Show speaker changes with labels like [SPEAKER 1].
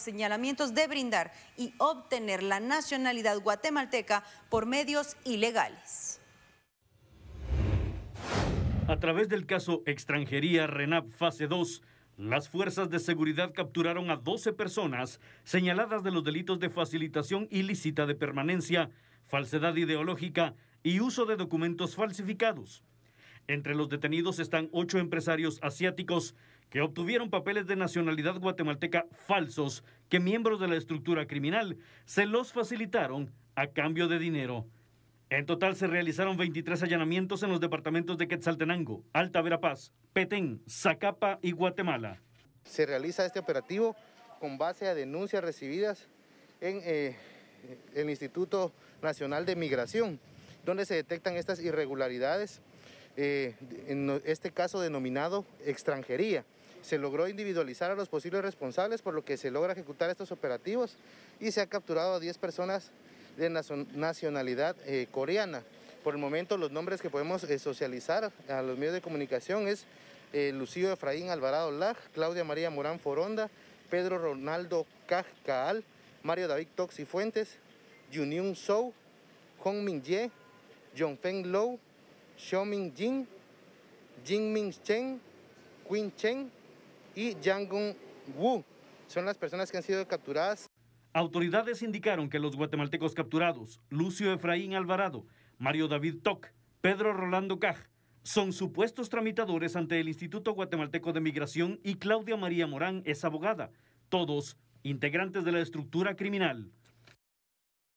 [SPEAKER 1] señalamientos de brindar y obtener la nacionalidad guatemalteca por
[SPEAKER 2] medios ilegales.
[SPEAKER 1] A través del caso Extranjería RENAP Fase 2, las fuerzas de seguridad capturaron a 12 personas señaladas de los delitos de facilitación ilícita de permanencia, falsedad ideológica y uso de documentos falsificados. Entre los detenidos están ocho empresarios asiáticos que obtuvieron papeles de nacionalidad guatemalteca falsos que miembros de la estructura criminal se los facilitaron a cambio de dinero. En total se realizaron 23 allanamientos en los departamentos de Quetzaltenango, Alta Verapaz, Petén, Zacapa y Guatemala.
[SPEAKER 2] Se realiza este operativo con base a denuncias recibidas en eh, el Instituto Nacional de Migración, donde se detectan estas irregularidades, eh, en este caso denominado extranjería. Se logró individualizar a los posibles responsables, por lo que se logra ejecutar estos operativos y se ha capturado a 10 personas de nacionalidad eh, coreana. Por el momento los nombres que podemos eh, socializar a los medios de comunicación es eh, Lucio Efraín Alvarado Laj, Claudia María Morán Foronda, Pedro Ronaldo Kaj Mario David Toxi Fuentes, Yunyun Sou, Hong Min Ye, Yongfeng Lou, Xiaoming Jin, Jingming Cheng, Quin Cheng, y Yangon Wu. Son las personas que han sido capturadas. Autoridades indicaron que los guatemaltecos capturados, Lucio Efraín
[SPEAKER 1] Alvarado, Mario David Toc, Pedro Rolando Caj, son supuestos tramitadores ante el Instituto Guatemalteco de Migración y Claudia María Morán es abogada, todos integrantes de la estructura criminal.